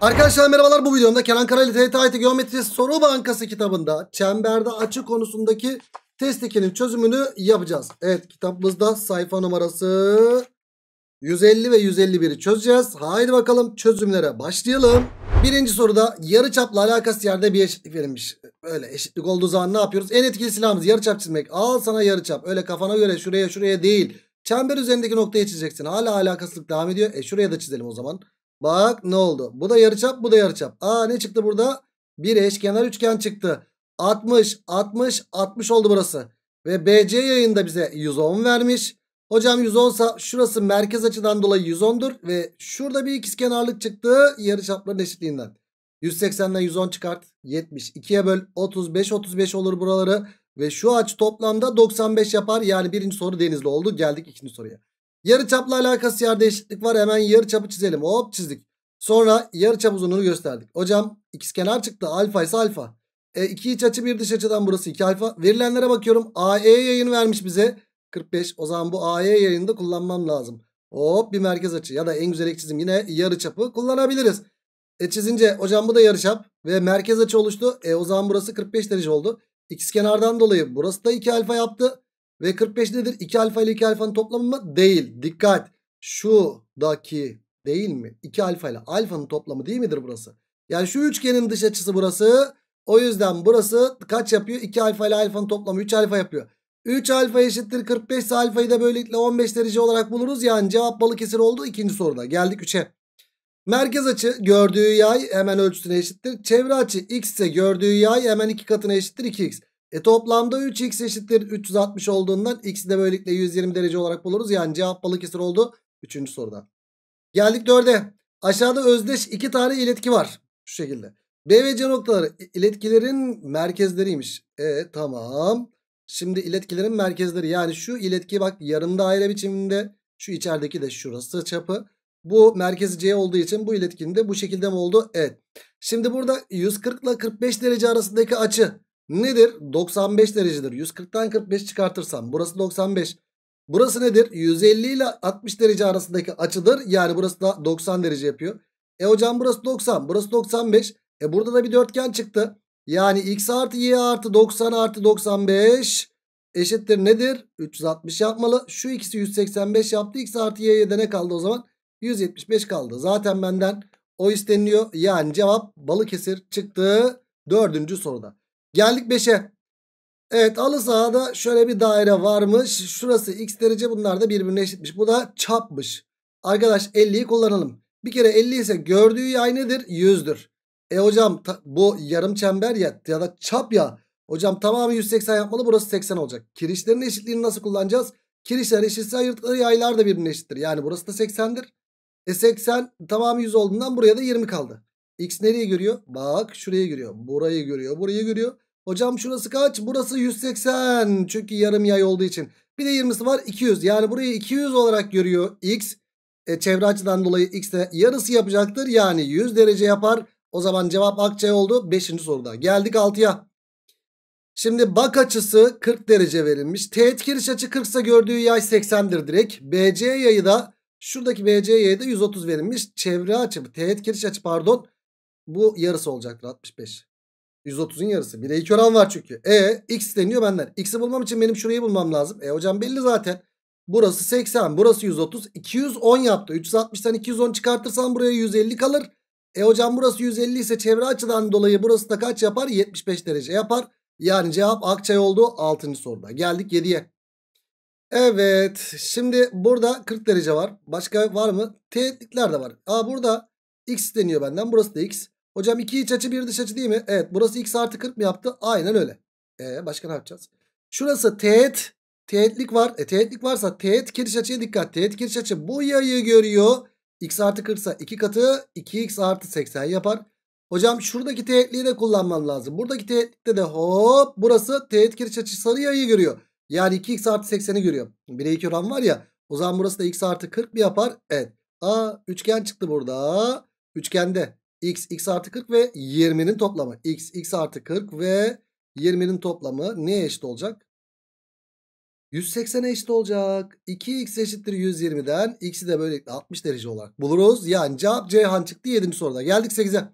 Arkadaşlar merhabalar bu videomda Kenan Karali TYT IT Geometri Soru Bankası kitabında çemberde açı konusundaki test 2'nin çözümünü yapacağız. Evet kitabımızda sayfa numarası 150 ve 151'i çözeceğiz. Haydi bakalım çözümlere başlayalım. Birinci soruda yarı çapla alakası yerde bir eşitlik verilmiş. Böyle eşitlik olduğu zaman ne yapıyoruz? En etkili silahımız yarı çap çizmek. Al sana yarı çap. Öyle kafana göre şuraya şuraya değil. Çember üzerindeki noktaya çizeceksin. Hala alakasılık devam ediyor. E şuraya da çizelim o zaman. Bak ne oldu? Bu da yarıçap bu da yarıçap. Aa ne çıktı burada? Bir eşkenar üçgen çıktı. 60 60 60 oldu burası. Ve BC yayında bize 110 vermiş. Hocam 110 sa şurası merkez açıdan dolayı 110'dur. Ve şurada bir ikizkenarlık çıktı yarıçapların eşitliğinden. 180'den 110 çıkart. 70. 2'ye böl. 35 35 olur buraları. Ve şu aç toplamda 95 yapar. Yani birinci soru denizli oldu. Geldik ikinci soruya. Yarı çapla alakası yerde eşitlik var. Hemen yarı çapı çizelim. Hop çizdik. Sonra yarı çap uzunluğunu gösterdik. Hocam ikizkenar çıktı. Alfa ise alfa. E, iki iç açı bir dış açıdan burası iki alfa. Verilenlere bakıyorum. AE yayın vermiş bize. 45. O zaman bu AE yayını da kullanmam lazım. Hop bir merkez açı ya da en güzel ek çizim yine yarı çapı kullanabiliriz. E çizince hocam bu da yarı çap ve merkez açı oluştu. E o zaman burası 45 derece oldu. İkiz kenardan dolayı burası da 2 alfa yaptı. V 45 nedir? 2 alfa ile 2 alfanın toplamı mı? Değil. Dikkat. Şuradaki değil mi? 2 alfa ile alfanın toplamı değil midir burası? Yani şu üçgenin dış açısı burası. O yüzden burası kaç yapıyor? 2 alfa ile alfanın toplamı 3 alfa yapıyor. 3 alfa eşittir 45 ise alfayı da böylelikle 15 derece olarak buluruz. Yani cevap Balıkesir oldu ikinci soruda. Geldik 3'e. Merkez açı gördüğü yay hemen ölçüsüne eşittir. Çevre açı x ise gördüğü yay hemen iki katına eşittir 2x. E toplamda 3x eşittir 360 olduğundan x'i de böylelikle 120 derece olarak buluruz. Yani cevap Balıkesir oldu 3. soruda. Geldik 4'e. Aşağıda özdeş iki tane iletki var. Şu şekilde. B ve C noktaları iletkilerin merkezleriymiş. E tamam. Şimdi iletkilerin merkezleri yani şu iletki bak yarım daire biçiminde. Şu içerideki de şurası çapı. Bu merkezi C olduğu için bu iletkinin de bu şekilde mi oldu? Evet. Şimdi burada 140 ile 45 derece arasındaki açı nedir? 95 derecedir. 140'tan 45 çıkartırsam burası 95. Burası nedir? 150 ile 60 derece arasındaki açıdır. Yani burası da 90 derece yapıyor. E hocam burası 90. Burası 95. E burada da bir dörtgen çıktı. Yani x artı y artı 90 artı 95 eşittir nedir? 360 yapmalı. Şu ikisi 185 yaptı. x artı y'ye de ne kaldı o zaman? 175 kaldı. Zaten benden o isteniliyor. Yani cevap Balıkesir çıktı. Dördüncü soruda. Geldik 5'e. Evet alı sahada şöyle bir daire varmış. Şurası x derece bunlar da birbirine eşitmiş. Bu da çapmış. Arkadaş 50'yi kullanalım. Bir kere 50 ise gördüğü yay nedir? 100'dür. E hocam bu yarım çember ya ya da çap ya. Hocam tamamı 180 yapmalı burası 80 olacak. Kirişlerin eşitliğini nasıl kullanacağız? Kirişler eşitse ayırdıkları yaylar da birbirine eşittir. Yani burası da 80'dir. E 80 tamamı 100 olduğundan buraya da 20 kaldı. X nereye görüyor? Bak şuraya görüyor. Burayı görüyor. Burayı görüyor. Hocam şurası kaç? Burası 180. Çünkü yarım yay olduğu için. Bir de 20'si var 200. Yani burayı 200 olarak görüyor X. E, çevre açıdan dolayı X'te yarısı yapacaktır. Yani 100 derece yapar. O zaman cevap Akçay oldu. 5. soruda. Geldik 6'ya. Şimdi bak açısı 40 derece verilmiş. Teğet giriş açı 40 ise gördüğü yay 80'dir direkt. BC yayı da şuradaki BC yayı da 130 verilmiş. Çevre açı, teğet giriş açı pardon bu yarısı olacaktır 65. 130'un yarısı. bir de iki oran var çünkü. E x deniyor benden. X'i bulmam için benim şurayı bulmam lazım. E hocam belli zaten. Burası 80. Burası 130. 210 yaptı. 360'tan 210 çıkartırsan buraya 150 kalır. E hocam burası 150 ise çevre açıdan dolayı burası da kaç yapar? 75 derece yapar. Yani cevap Akçay oldu 6. soruda. Geldik 7'ye. Evet. Şimdi burada 40 derece var. Başka var mı? Teğetlikler de var. Aa burada x deniyor benden. Burası da x. Hocam iki iç açı bir dış açı değil mi? Evet burası x artı 40 mı yaptı? Aynen öyle. E, başka ne yapacağız? Şurası teğet. Teğetlik var. E teğetlik varsa teğet kiriş açıya dikkat. Teğet kiriş açı bu yayı görüyor. X artı 40 ise 2 katı 2x artı 80 yapar. Hocam şuradaki teğetliği de kullanmam lazım. Buradaki teğetlikte de hop burası teğet kiriş açı sarı yayı görüyor. Yani 2x artı 80'i görüyor. 1'e 2 oran var ya. O zaman burası da x artı 40 mi yapar? Evet. Aa üçgen çıktı burada. Üçgende x x artı 40 ve 20'nin toplamı. x x artı 40 ve 20'nin toplamı neye eşit olacak? 180'e eşit olacak. 2x eşittir 120'den x'i de böylelikle 60 derece olarak buluruz. Yani cevap Ceyhan çıktı 7. soruda. Geldik 8'e.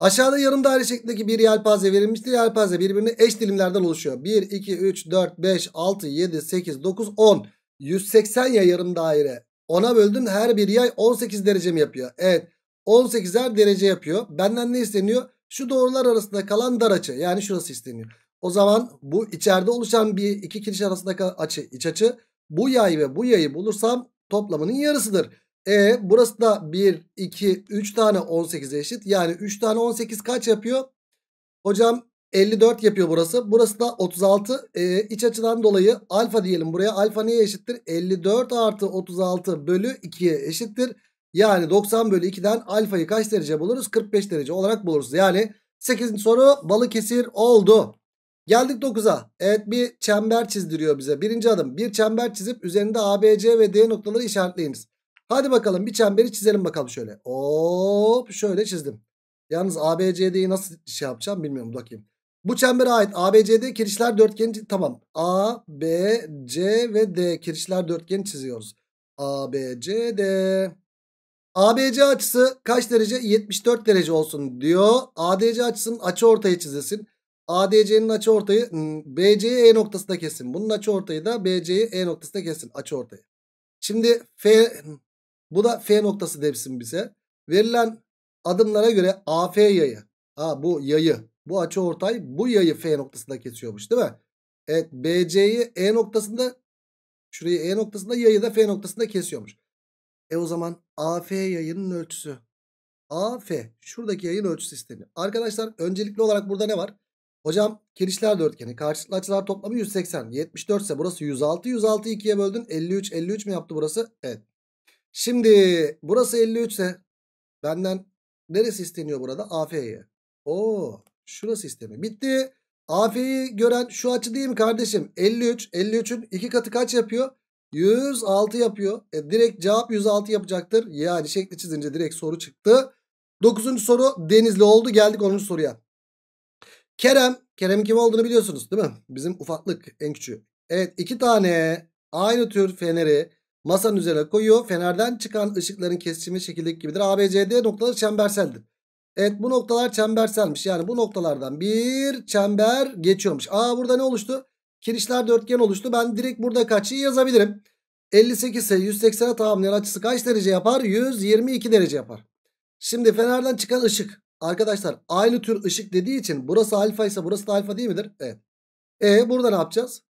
Aşağıda yarım daire şeklindeki bir yelpaze verilmiştir. Yelpaze birbirine eş dilimlerden oluşuyor. 1, 2, 3, 4, 5, 6, 7, 8, 9, 10. 180 ya yarım daire. 10'a böldün her bir yay 18 derece mi yapıyor? Evet. 18'er derece yapıyor. Benden ne isteniyor? Şu doğrular arasında kalan dar açı. Yani şurası isteniyor. O zaman bu içeride oluşan bir iki kiriş arasındaki açı iç açı. Bu yay ve bu yayı bulursam toplamının yarısıdır. E burası da 1, 2, 3 tane 18'e eşit. Yani 3 tane 18 kaç yapıyor? Hocam 54 yapıyor burası. Burası da 36. E, iç açıdan dolayı alfa diyelim buraya. Alfa neye eşittir? 54 artı 36 bölü 2'ye eşittir. Yani 90 bölü 2'den alfayı kaç derece buluruz? 45 derece olarak buluruz. Yani 8. soru Balıkesir oldu. Geldik 9'a. Evet bir çember çizdiriyor bize. Birinci adım bir çember çizip üzerinde A, B, C ve D noktaları işaretleyiniz. Hadi bakalım bir çemberi çizelim bakalım şöyle. Hop şöyle çizdim. Yalnız A, B, C, D'yi nasıl şey yapacağım bilmiyorum bakayım. Bu çembere ait A, B, C, D kirişler dörtgeni tamam. A, B, C ve D kirişler dörtgeni çiziyoruz. A, B, C, D. ABC açısı kaç derece? 74 derece olsun diyor. ADC açısının açı ortayı çizilsin. ADC'nin açı ortayı hmm, BC'ye E noktasında kesin. Bunun açı ortayı da BC'yi E noktasında kesin açı ortayı. Şimdi F bu da F noktası demişsin bize. Verilen adımlara göre AF yayı. Ha bu yayı. Bu açı ortay bu yayı F noktasında kesiyormuş değil mi? Evet BC'yi E noktasında şurayı E noktasında yayı da F noktasında kesiyormuş. E o zaman AF yayının ölçüsü. AF şuradaki yayın ölçüsü isteniyor. Arkadaşlar öncelikli olarak burada ne var? Hocam kirişler dörtgeni karşılıklı açılar toplamı 180. 74 ise burası 106. 106 2'ye böldün 53. 53 mi yaptı burası? Evet. Şimdi burası 53 ise benden neresi isteniyor burada? AF'ye. Oo, şurası sistemi Bitti. AF'yi gören şu açı değil mi kardeşim? 53. 53'ün iki katı kaç yapıyor? 106 yapıyor. E, direkt cevap 106 yapacaktır. Yani şekli çizince direkt soru çıktı. 9. soru Denizli oldu. Geldik 10. soruya. Kerem. Kerem kim olduğunu biliyorsunuz değil mi? Bizim ufaklık en küçüğü. Evet iki tane aynı tür feneri masanın üzerine koyuyor. Fenerden çıkan ışıkların kesişimi şekildeki gibidir. ABCD noktaları çemberseldir. Evet bu noktalar çemberselmiş. Yani bu noktalardan bir çember geçiyormuş. Aa burada ne oluştu? Kirişler dörtgen oluştu. Ben direkt burada kaçıyı yazabilirim. 58 ise 180'e tamamlayan açısı kaç derece yapar? 122 derece yapar. Şimdi fenerden çıkan ışık. Arkadaşlar aynı tür ışık dediği için burası alfa ise burası da alfa değil midir? Evet. E burada ne yapacağız?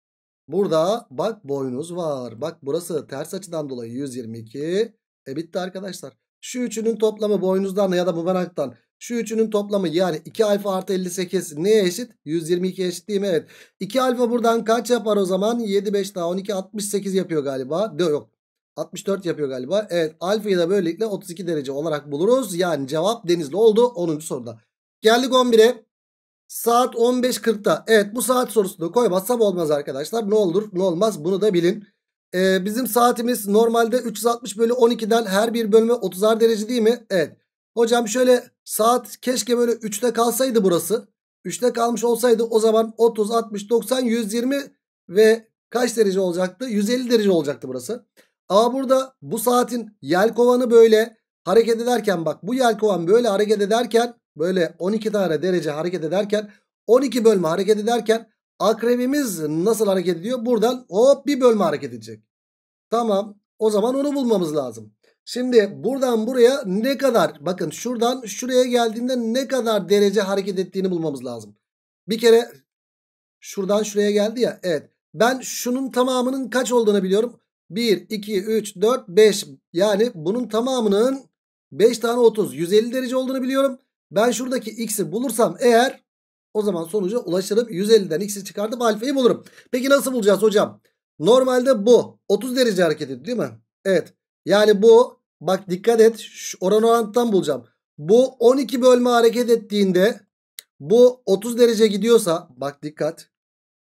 Burada bak boynuz var. Bak burası ters açıdan dolayı 122. E bitti arkadaşlar. Şu üçünün toplamı boynuzdan ya da bumerangdan şu üçünün toplamı yani 2 alfa artı 58 neye eşit? 122 eşit değil mi? Evet. 2 alfa buradan kaç yapar o zaman? 7, 5 daha 12, 68 yapıyor galiba. Yok 64 yapıyor galiba. Evet alfayı da böylelikle 32 derece olarak buluruz. Yani cevap denizli oldu 10. soruda. Geldik 11'e. Saat 15.40'da. Evet bu saat sorusunu koymazsam olmaz arkadaşlar. Ne olur ne olmaz bunu da bilin. Ee, bizim saatimiz normalde 360 bölü 12'den her bir bölümü 30'ar derece değil mi? Evet. Hocam şöyle saat keşke böyle 3'te kalsaydı burası. 3'te kalmış olsaydı o zaman 30, 60, 90, 120 ve kaç derece olacaktı? 150 derece olacaktı burası. Ama burada bu saatin yelkovanı böyle hareket ederken bak bu yelkovan böyle hareket ederken böyle 12 tane derece hareket ederken 12 bölme hareket ederken akrebimiz nasıl hareket ediyor? Buradan hop bir bölme hareket edecek. Tamam o zaman onu bulmamız lazım. Şimdi buradan buraya ne kadar bakın şuradan şuraya geldiğinde ne kadar derece hareket ettiğini bulmamız lazım. Bir kere şuradan şuraya geldi ya evet ben şunun tamamının kaç olduğunu biliyorum. 1, 2, 3, 4, 5 yani bunun tamamının 5 tane 30 150 derece olduğunu biliyorum. Ben şuradaki x'i bulursam eğer o zaman sonuca ulaşırım. 150'den x'i çıkartıp alfayı bulurum. Peki nasıl bulacağız hocam? Normalde bu 30 derece hareket ediyor değil mi? Evet. Yani bu bak dikkat et oran orantıdan bulacağım. Bu 12 bölme hareket ettiğinde bu 30 derece gidiyorsa bak dikkat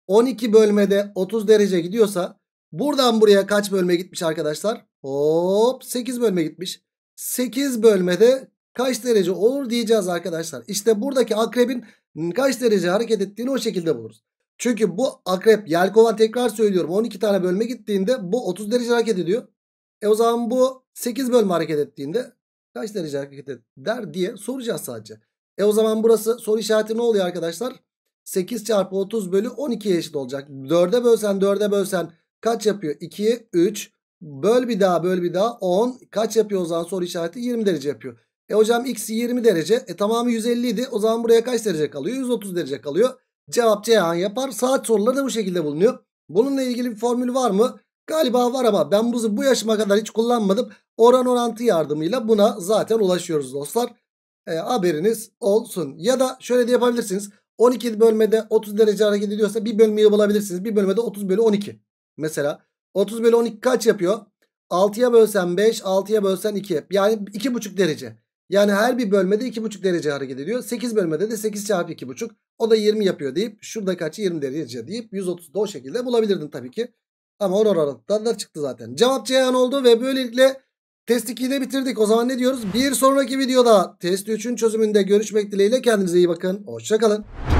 12 bölmede 30 derece gidiyorsa buradan buraya kaç bölme gitmiş arkadaşlar? Hop 8 bölme gitmiş. 8 bölmede kaç derece olur diyeceğiz arkadaşlar. İşte buradaki akrebin kaç derece hareket ettiğini o şekilde buluruz. Çünkü bu akrep yelkovan tekrar söylüyorum 12 tane bölme gittiğinde bu 30 derece hareket ediyor. E o zaman bu 8 bölme hareket ettiğinde kaç derece hareket eder diye soracağız sadece. E o zaman burası soru işareti ne oluyor arkadaşlar? 8 çarpı 30 bölü 12'ye eşit olacak. 4'e bölsen 4'e bölsen kaç yapıyor? 2, 3. Böl bir daha böl bir daha 10. Kaç yapıyor o zaman soru işareti? 20 derece yapıyor. E hocam x 20 derece. E tamamı 150 idi. O zaman buraya kaç derece kalıyor? 130 derece kalıyor. Cevap Ceyhan yapar. Saat soruları da bu şekilde bulunuyor. Bununla ilgili bir formül var mı? Galiba var ama ben buzu bu yaşıma kadar hiç kullanmadım. Oran orantı yardımıyla buna zaten ulaşıyoruz dostlar. E, haberiniz olsun. Ya da şöyle de yapabilirsiniz. 12 bölmede 30 derece hareket ediyorsa bir bölmeyi bulabilirsiniz. Bir bölmede 30 bölü 12. Mesela 30 bölü 12 kaç yapıyor? 6'ya bölsen 5, 6'ya bölsen 2. Yani 2,5 derece. Yani her bir bölmede 2,5 derece hareket ediyor. 8 bölmede de 8 çarpı 2,5. O da 20 yapıyor deyip şurada kaç? 20 derece deyip 130'da o şekilde bulabilirdin tabii ki. Ama oralardan da çıktı zaten. Cevap Ceyhan oldu ve böylelikle test 2'yi de bitirdik. O zaman ne diyoruz? Bir sonraki videoda test 3'ün çözümünde görüşmek dileğiyle kendinize iyi bakın. Hoşçakalın.